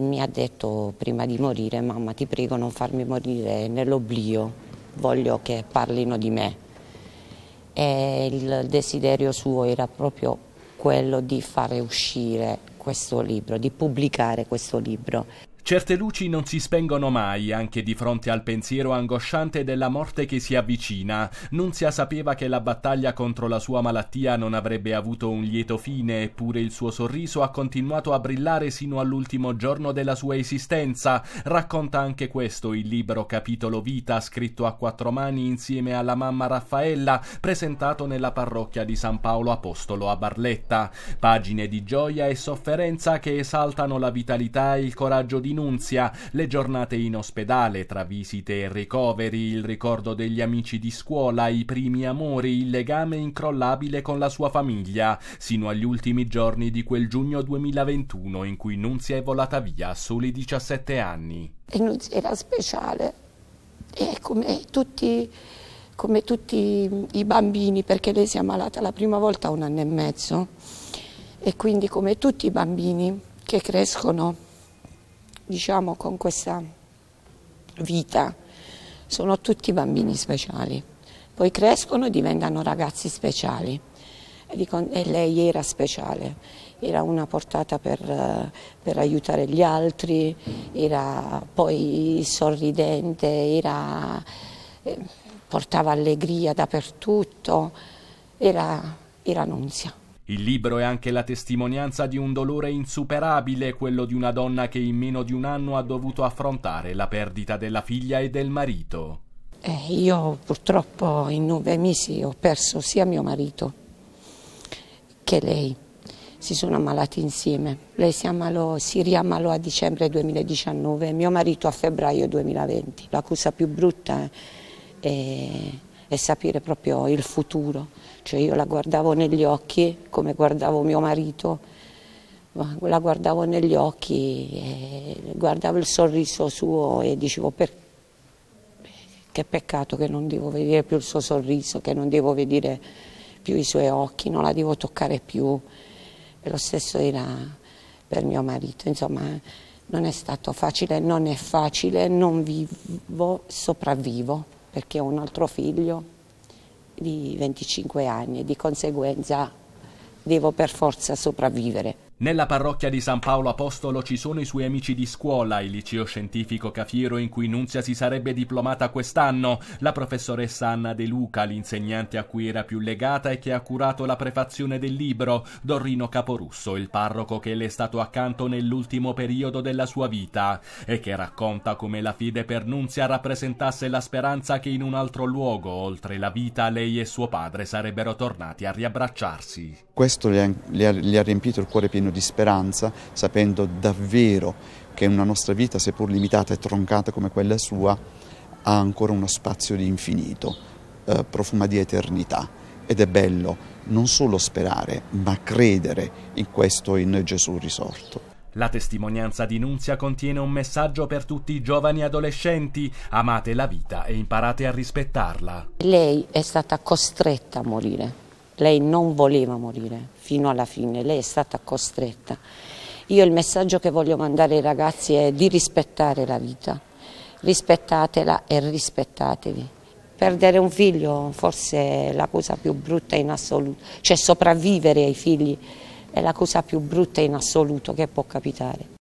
mi ha detto prima di morire mamma ti prego non farmi morire nell'oblio, voglio che parlino di me. E il desiderio suo era proprio quello di fare uscire questo libro, di pubblicare questo libro. Certe luci non si spengono mai, anche di fronte al pensiero angosciante della morte che si avvicina. Nunzia sapeva che la battaglia contro la sua malattia non avrebbe avuto un lieto fine, eppure il suo sorriso ha continuato a brillare sino all'ultimo giorno della sua esistenza. Racconta anche questo il libro Capitolo Vita, scritto a quattro mani insieme alla mamma Raffaella, presentato nella parrocchia di San Paolo Apostolo a Barletta. Pagine di gioia e sofferenza che esaltano la vitalità e il coraggio di rinunzia, le giornate in ospedale tra visite e ricoveri, il ricordo degli amici di scuola, i primi amori, il legame incrollabile con la sua famiglia, sino agli ultimi giorni di quel giugno 2021 in cui Nunzia è volata via a soli 17 anni. E Nunzia era speciale, è come tutti, come tutti i bambini, perché lei si è ammalata la prima volta a un anno e mezzo e quindi come tutti i bambini che crescono diciamo, con questa vita sono tutti bambini speciali, poi crescono e diventano ragazzi speciali e lei era speciale, era una portata per, per, aiutare gli altri, era poi sorridente, era, eh, portava allegria dappertutto, era, era Nunzia. Il libro è anche la testimonianza di un dolore insuperabile, quello di una donna che in meno di un anno ha dovuto affrontare la perdita della figlia e del marito. Eh, io purtroppo in nove mesi ho perso sia mio marito che lei. Si sono ammalati insieme. Lei si, ammalò, si riammalò a dicembre 2019, mio marito a febbraio 2020. La cosa più brutta è eh, e sapere proprio il futuro. Cioè io la guardavo negli occhi come guardavo mio marito, la guardavo negli occhi, guardavo il sorriso suo e dicevo per... che peccato che non devo vedere più il suo sorriso, che non devo vedere più i suoi occhi, non la devo toccare più. E lo stesso era per mio marito, insomma non è stato facile, non è facile, non vivo, sopravvivo perché ho un altro figlio di 25 anni e di conseguenza devo per forza sopravvivere. Nella parrocchia di San Paolo Apostolo ci sono i suoi amici di scuola, il liceo scientifico Cafiero in cui Nunzia si sarebbe diplomata quest'anno, la professoressa Anna De Luca, l'insegnante a cui era più legata e che ha curato la prefazione del libro, Dorrino Caporusso, il parroco che le è stato accanto nell'ultimo periodo della sua vita e che racconta come la fede per Nunzia rappresentasse la speranza che in un altro luogo, oltre la vita, lei e suo padre sarebbero tornati a riabbracciarsi. Questo gli ha, le ha, le ha riempito il cuore pieno segno di speranza, sapendo davvero che una nostra vita, seppur limitata e troncata come quella sua, ha ancora uno spazio di infinito, eh, profuma di eternità. Ed è bello non solo sperare, ma credere in questo, in Gesù risorto. La testimonianza di Nunzia contiene un messaggio per tutti i giovani adolescenti. Amate la vita e imparate a rispettarla. Lei è stata costretta a morire lei non voleva morire fino alla fine, lei è stata costretta. Io il messaggio che voglio mandare ai ragazzi è di rispettare la vita, rispettatela e rispettatevi. Perdere un figlio forse è la cosa più brutta in assoluto, cioè sopravvivere ai figli è la cosa più brutta in assoluto che può capitare.